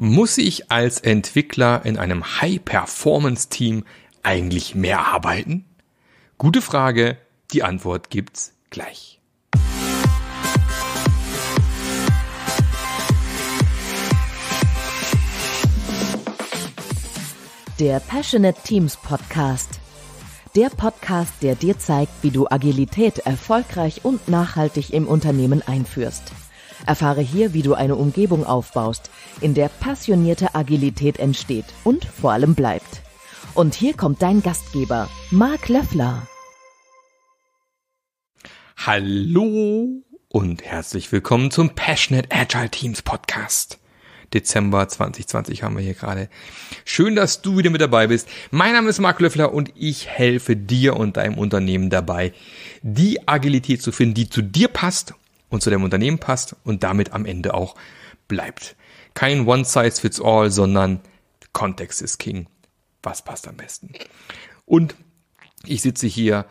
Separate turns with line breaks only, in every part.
muss ich als Entwickler in einem High-Performance-Team eigentlich mehr arbeiten? Gute Frage, die Antwort gibt's gleich. Der Passionate Teams Podcast. Der Podcast, der dir zeigt, wie du Agilität erfolgreich und nachhaltig im Unternehmen einführst. Erfahre hier, wie du eine Umgebung aufbaust, in der passionierte Agilität entsteht und vor allem bleibt. Und hier kommt dein Gastgeber, Marc Löffler. Hallo und herzlich willkommen zum Passionate Agile Teams Podcast. Dezember 2020 haben wir hier gerade. Schön, dass du wieder mit dabei bist. Mein Name ist Marc Löffler und ich helfe dir und deinem Unternehmen dabei, die Agilität zu finden, die zu dir passt und zu dem Unternehmen passt und damit am Ende auch bleibt. Kein One Size Fits All, sondern Kontext ist King. Was passt am besten? Und ich sitze hier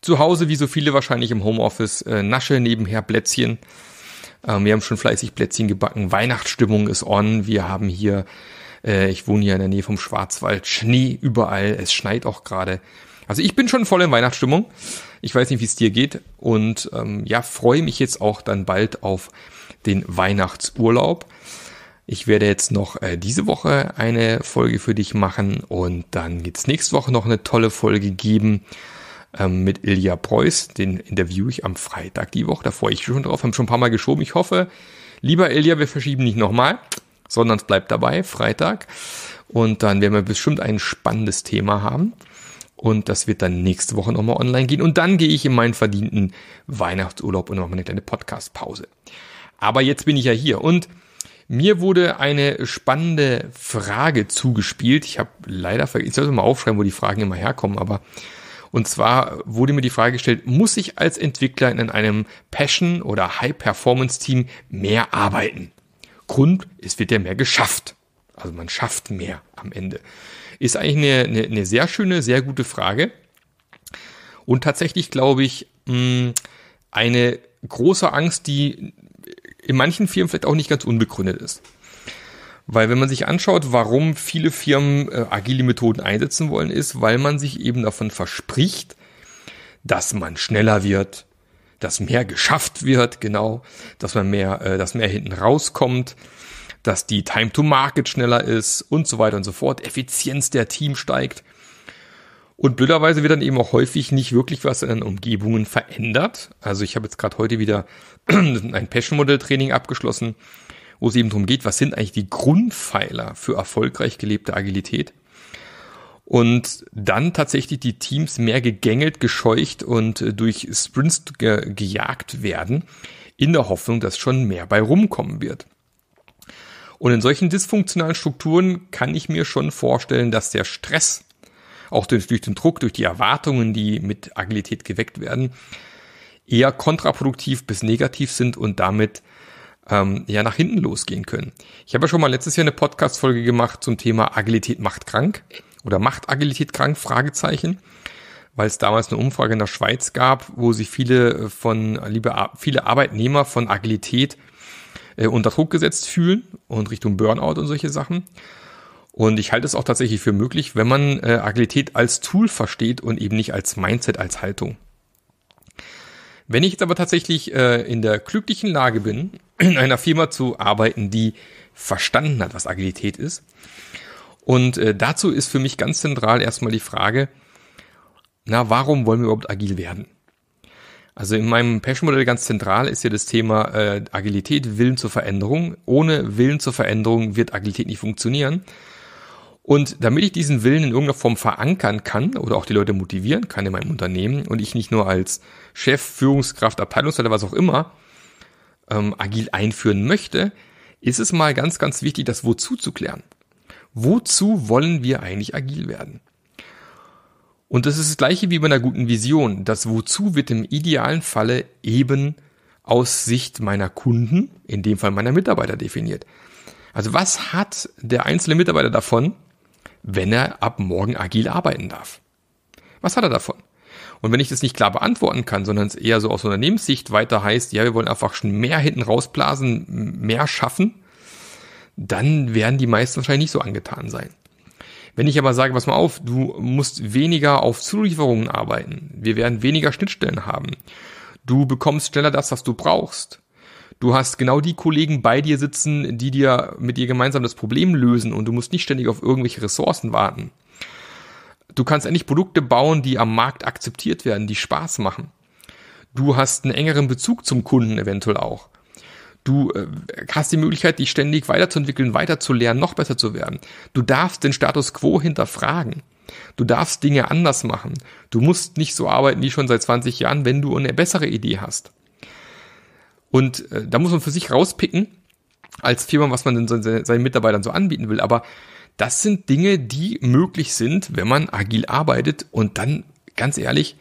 zu Hause, wie so viele wahrscheinlich im Homeoffice, äh, nasche nebenher Plätzchen. Ähm, wir haben schon fleißig Plätzchen gebacken. Weihnachtsstimmung ist on. Wir haben hier, äh, ich wohne hier in der Nähe vom Schwarzwald, Schnee überall. Es schneit auch gerade. Also ich bin schon voll in Weihnachtsstimmung. Ich weiß nicht, wie es dir geht. Und ähm, ja, freue mich jetzt auch dann bald auf den Weihnachtsurlaub. Ich werde jetzt noch äh, diese Woche eine Folge für dich machen und dann gibt es nächste Woche noch eine tolle Folge geben ähm, mit Ilja Preuß. Den interviewe ich am Freitag die Woche. Da freue ich mich schon drauf. Haben schon ein paar Mal geschoben. Ich hoffe, lieber Ilja, wir verschieben nicht nochmal, sondern es bleibt dabei, Freitag. Und dann werden wir bestimmt ein spannendes Thema haben. Und das wird dann nächste Woche nochmal online gehen. Und dann gehe ich in meinen verdienten Weihnachtsurlaub und nochmal eine kleine Podcast-Pause. Aber jetzt bin ich ja hier und mir wurde eine spannende Frage zugespielt. Ich habe leider vergessen, ich sollte mal aufschreiben, wo die Fragen immer herkommen, aber und zwar wurde mir die Frage gestellt, muss ich als Entwickler in einem Passion- oder High-Performance-Team mehr arbeiten? Grund, es wird ja mehr geschafft. Also man schafft mehr am Ende. Ist eigentlich eine, eine, eine sehr schöne, sehr gute Frage. Und tatsächlich glaube ich, hm, eine große Angst, die in manchen Firmen vielleicht auch nicht ganz unbegründet ist. Weil wenn man sich anschaut, warum viele Firmen äh, agile Methoden einsetzen wollen, ist, weil man sich eben davon verspricht, dass man schneller wird, dass mehr geschafft wird, genau, dass man mehr, äh, dass mehr hinten rauskommt, dass die Time to Market schneller ist und so weiter und so fort. Effizienz der Team steigt. Und blöderweise wird dann eben auch häufig nicht wirklich was in den Umgebungen verändert. Also ich habe jetzt gerade heute wieder ein Passion Model Training abgeschlossen, wo es eben darum geht, was sind eigentlich die Grundpfeiler für erfolgreich gelebte Agilität. Und dann tatsächlich die Teams mehr gegängelt, gescheucht und äh, durch Sprints ge gejagt werden, in der Hoffnung, dass schon mehr bei rumkommen wird. Und in solchen dysfunktionalen Strukturen kann ich mir schon vorstellen, dass der Stress, auch durch, den Druck, durch die Erwartungen, die mit Agilität geweckt werden, eher kontraproduktiv bis negativ sind und damit ähm, ja nach hinten losgehen können. Ich habe ja schon mal letztes Jahr eine Podcast-Folge gemacht zum Thema Agilität macht krank oder macht Agilität krank? Fragezeichen weil es damals eine Umfrage in der Schweiz gab, wo sich viele äh, von liebe viele Arbeitnehmer von Agilität äh, unter Druck gesetzt fühlen und Richtung Burnout und solche Sachen. Und ich halte es auch tatsächlich für möglich, wenn man äh, Agilität als Tool versteht und eben nicht als Mindset, als Haltung. Wenn ich jetzt aber tatsächlich äh, in der glücklichen Lage bin, in einer Firma zu arbeiten, die verstanden hat, was Agilität ist, und äh, dazu ist für mich ganz zentral erstmal die Frage, na, warum wollen wir überhaupt agil werden? Also in meinem Passion-Modell ganz zentral ist ja das Thema äh, Agilität, Willen zur Veränderung. Ohne Willen zur Veränderung wird Agilität nicht funktionieren. Und damit ich diesen Willen in irgendeiner Form verankern kann oder auch die Leute motivieren kann in meinem Unternehmen und ich nicht nur als Chef, Führungskraft, Abteilungsleiter, was auch immer, ähm, agil einführen möchte, ist es mal ganz, ganz wichtig, das Wozu zu klären. Wozu wollen wir eigentlich agil werden? Und das ist das gleiche wie bei einer guten Vision. Das Wozu wird im idealen Falle eben aus Sicht meiner Kunden, in dem Fall meiner Mitarbeiter definiert. Also was hat der einzelne Mitarbeiter davon, wenn er ab morgen agil arbeiten darf? Was hat er davon? Und wenn ich das nicht klar beantworten kann, sondern es eher so aus Unternehmenssicht weiter heißt, ja, wir wollen einfach schon mehr hinten rausblasen, mehr schaffen, dann werden die meisten wahrscheinlich nicht so angetan sein. Wenn ich aber sage, pass mal auf, du musst weniger auf Zulieferungen arbeiten, wir werden weniger Schnittstellen haben, du bekommst schneller das, was du brauchst, du hast genau die Kollegen bei dir sitzen, die dir mit dir gemeinsam das Problem lösen und du musst nicht ständig auf irgendwelche Ressourcen warten. Du kannst endlich Produkte bauen, die am Markt akzeptiert werden, die Spaß machen. Du hast einen engeren Bezug zum Kunden eventuell auch. Du äh, hast die Möglichkeit, dich ständig weiterzuentwickeln, weiterzulernen, noch besser zu werden. Du darfst den Status quo hinterfragen. Du darfst Dinge anders machen. Du musst nicht so arbeiten wie schon seit 20 Jahren, wenn du eine bessere Idee hast. Und äh, da muss man für sich rauspicken, als Firma, was man denn seinen Mitarbeitern so anbieten will. Aber das sind Dinge, die möglich sind, wenn man agil arbeitet. Und dann, ganz ehrlich,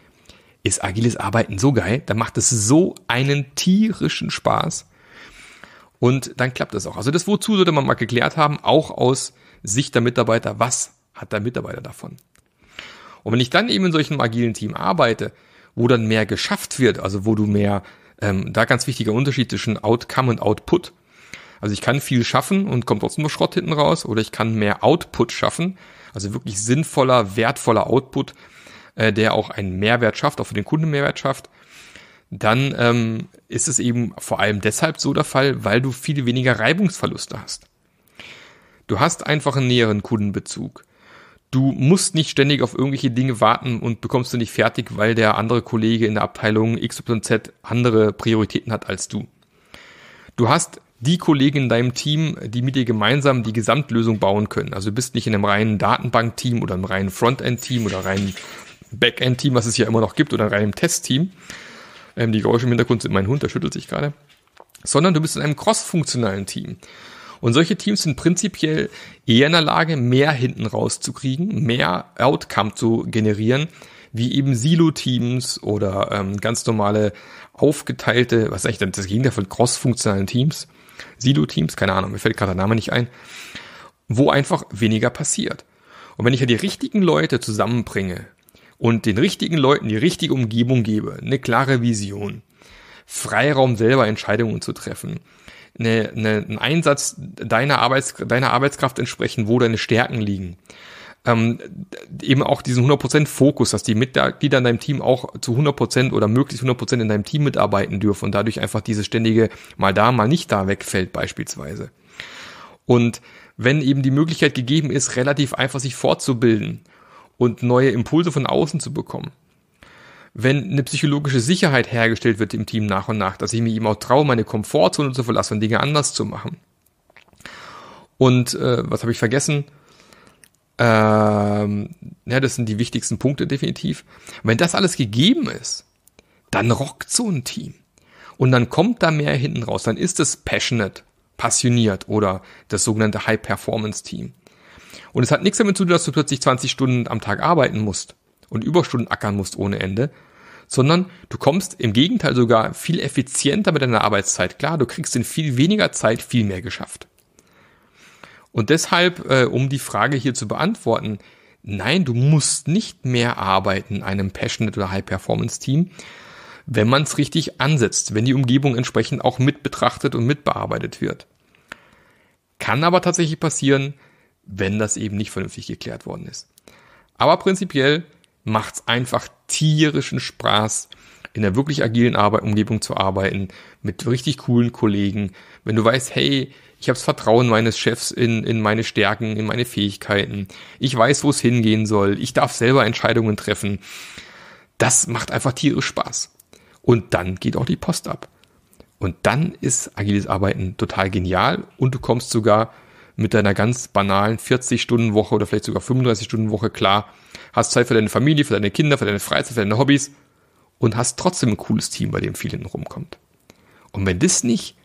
ist agiles Arbeiten so geil, da macht es so einen tierischen Spaß. Und dann klappt das auch. Also das Wozu sollte man mal geklärt haben, auch aus Sicht der Mitarbeiter, was hat der Mitarbeiter davon? Und wenn ich dann eben in solchen agilen Team arbeite, wo dann mehr geschafft wird, also wo du mehr, ähm, da ganz wichtiger Unterschied zwischen Outcome und Output. Also ich kann viel schaffen und kommt trotzdem nur Schrott hinten raus, oder ich kann mehr Output schaffen, also wirklich sinnvoller, wertvoller Output, äh, der auch einen Mehrwert schafft, auch für den Kunden Mehrwert schafft. Dann ähm, ist es eben vor allem deshalb so der Fall, weil du viel weniger Reibungsverluste hast. Du hast einfach einen näheren Kundenbezug. Du musst nicht ständig auf irgendwelche Dinge warten und bekommst du nicht fertig, weil der andere Kollege in der Abteilung XYZ andere Prioritäten hat als du. Du hast die Kollegen in deinem Team, die mit dir gemeinsam die Gesamtlösung bauen können. Also du bist nicht in einem reinen Datenbank-Team oder einem reinen Frontend-Team oder reinen Backend-Team, was es ja immer noch gibt, oder einem reinen Test-Team, ähm, die Geräusche im Hintergrund sind mein Hund, der schüttelt sich gerade, sondern du bist in einem cross-funktionalen Team. Und solche Teams sind prinzipiell eher in der Lage, mehr hinten rauszukriegen, mehr Outcome zu generieren, wie eben Silo-Teams oder ähm, ganz normale aufgeteilte, was ist eigentlich denn das Gegenteil von cross-funktionalen Teams? Silo-Teams, keine Ahnung, mir fällt gerade der Name nicht ein, wo einfach weniger passiert. Und wenn ich ja die richtigen Leute zusammenbringe, und den richtigen Leuten die richtige Umgebung gebe, eine klare Vision, Freiraum selber Entscheidungen zu treffen, eine, eine, ein Einsatz deiner, Arbeits, deiner Arbeitskraft entsprechen, wo deine Stärken liegen. Ähm, eben auch diesen 100% Fokus, dass die Mitglieder in deinem Team auch zu 100% oder möglichst 100% in deinem Team mitarbeiten dürfen und dadurch einfach dieses ständige mal da, mal nicht da wegfällt beispielsweise. Und wenn eben die Möglichkeit gegeben ist, relativ einfach sich fortzubilden, und neue Impulse von außen zu bekommen. Wenn eine psychologische Sicherheit hergestellt wird im Team nach und nach, dass ich mir eben auch traue, meine Komfortzone zu verlassen und Dinge anders zu machen. Und äh, was habe ich vergessen? Ähm, ja, das sind die wichtigsten Punkte definitiv. Wenn das alles gegeben ist, dann rockt so ein Team. Und dann kommt da mehr hinten raus. Dann ist es passionate, passioniert oder das sogenannte High-Performance-Team. Und es hat nichts damit zu tun, dass du plötzlich 20 Stunden am Tag arbeiten musst und Überstunden ackern musst ohne Ende, sondern du kommst im Gegenteil sogar viel effizienter mit deiner Arbeitszeit klar. Du kriegst in viel weniger Zeit viel mehr geschafft. Und deshalb, äh, um die Frage hier zu beantworten, nein, du musst nicht mehr arbeiten einem Passionate oder High-Performance-Team, wenn man es richtig ansetzt, wenn die Umgebung entsprechend auch mit betrachtet und mitbearbeitet wird. Kann aber tatsächlich passieren, wenn das eben nicht vernünftig geklärt worden ist. Aber prinzipiell macht's einfach tierischen Spaß, in einer wirklich agilen Arbeit, Umgebung zu arbeiten, mit richtig coolen Kollegen. Wenn du weißt, hey, ich habe das Vertrauen meines Chefs in, in meine Stärken, in meine Fähigkeiten. Ich weiß, wo es hingehen soll. Ich darf selber Entscheidungen treffen. Das macht einfach tierisch Spaß. Und dann geht auch die Post ab. Und dann ist agiles Arbeiten total genial und du kommst sogar mit deiner ganz banalen 40-Stunden-Woche oder vielleicht sogar 35-Stunden-Woche klar, hast Zeit für deine Familie, für deine Kinder, für deine Freizeit, für deine Hobbys und hast trotzdem ein cooles Team, bei dem viel hinten rumkommt. Und wenn das nicht,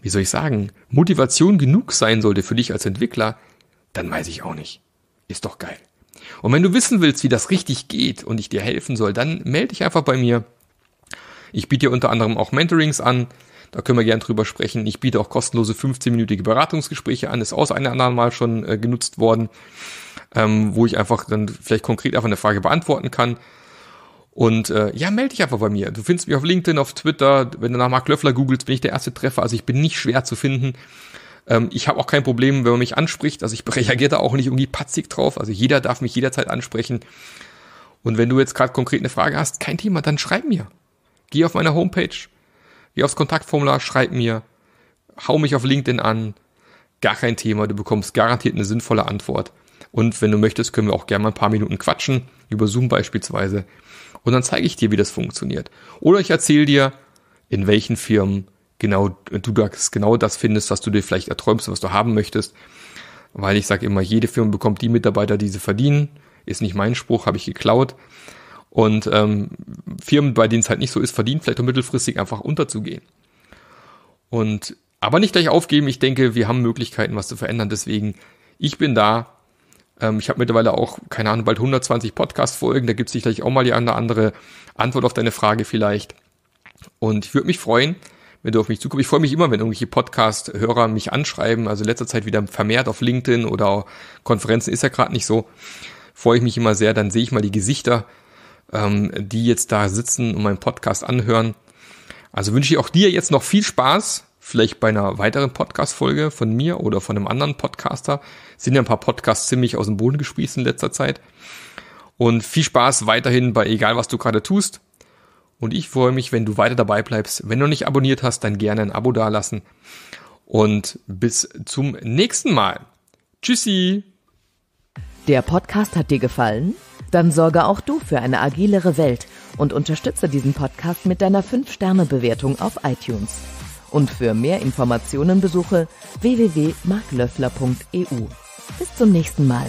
wie soll ich sagen, Motivation genug sein sollte für dich als Entwickler, dann weiß ich auch nicht. Ist doch geil. Und wenn du wissen willst, wie das richtig geht und ich dir helfen soll, dann melde dich einfach bei mir. Ich biete dir unter anderem auch Mentorings an. Da können wir gern drüber sprechen. Ich biete auch kostenlose 15-minütige Beratungsgespräche an. Ist aus einer anderen Mal schon äh, genutzt worden, ähm, wo ich einfach dann vielleicht konkret einfach eine Frage beantworten kann. Und äh, ja, melde dich einfach bei mir. Du findest mich auf LinkedIn, auf Twitter. Wenn du nach Mark Löffler googelst, bin ich der erste Treffer. Also ich bin nicht schwer zu finden. Ähm, ich habe auch kein Problem, wenn man mich anspricht. Also ich reagiere da auch nicht irgendwie patzig drauf. Also jeder darf mich jederzeit ansprechen. Und wenn du jetzt gerade konkret eine Frage hast, kein Thema, dann schreib mir. Geh auf meine Homepage, Geh aufs Kontaktformular, schreib mir, hau mich auf LinkedIn an. Gar kein Thema, du bekommst garantiert eine sinnvolle Antwort. Und wenn du möchtest, können wir auch gerne mal ein paar Minuten quatschen, über Zoom beispielsweise. Und dann zeige ich dir, wie das funktioniert. Oder ich erzähle dir, in welchen Firmen genau du das, genau das findest, was du dir vielleicht erträumst, was du haben möchtest. Weil ich sage immer, jede Firma bekommt die Mitarbeiter, die sie verdienen. Ist nicht mein Spruch, habe ich geklaut. Und ähm, Firmen, bei denen es halt nicht so ist, verdienen vielleicht auch mittelfristig einfach unterzugehen. Und aber nicht gleich aufgeben. Ich denke, wir haben Möglichkeiten, was zu verändern. Deswegen, ich bin da. Ähm, ich habe mittlerweile auch, keine Ahnung, bald 120 Podcast-Folgen. Da gibt es sicherlich auch mal die eine andere Antwort auf deine Frage vielleicht. Und ich würde mich freuen, wenn du auf mich zukommst. Ich freue mich immer, wenn irgendwelche Podcast-Hörer mich anschreiben. Also in letzter Zeit wieder vermehrt auf LinkedIn oder Konferenzen ist ja gerade nicht so. Freue ich mich immer sehr, dann sehe ich mal die Gesichter ähm, die jetzt da sitzen und meinen Podcast anhören. Also wünsche ich auch dir jetzt noch viel Spaß, vielleicht bei einer weiteren Podcast-Folge von mir oder von einem anderen Podcaster. Sind ja ein paar Podcasts ziemlich aus dem Boden gespießt in letzter Zeit. Und viel Spaß weiterhin bei egal was du gerade tust. Und ich freue mich, wenn du weiter dabei bleibst. Wenn du nicht abonniert hast, dann gerne ein Abo dalassen. Und bis zum nächsten Mal. Tschüssi. Der Podcast hat dir gefallen? Dann sorge auch du für eine agilere Welt und unterstütze diesen Podcast mit deiner 5-Sterne-Bewertung auf iTunes. Und für mehr Informationen besuche www.marklöffler.eu. Bis zum nächsten Mal.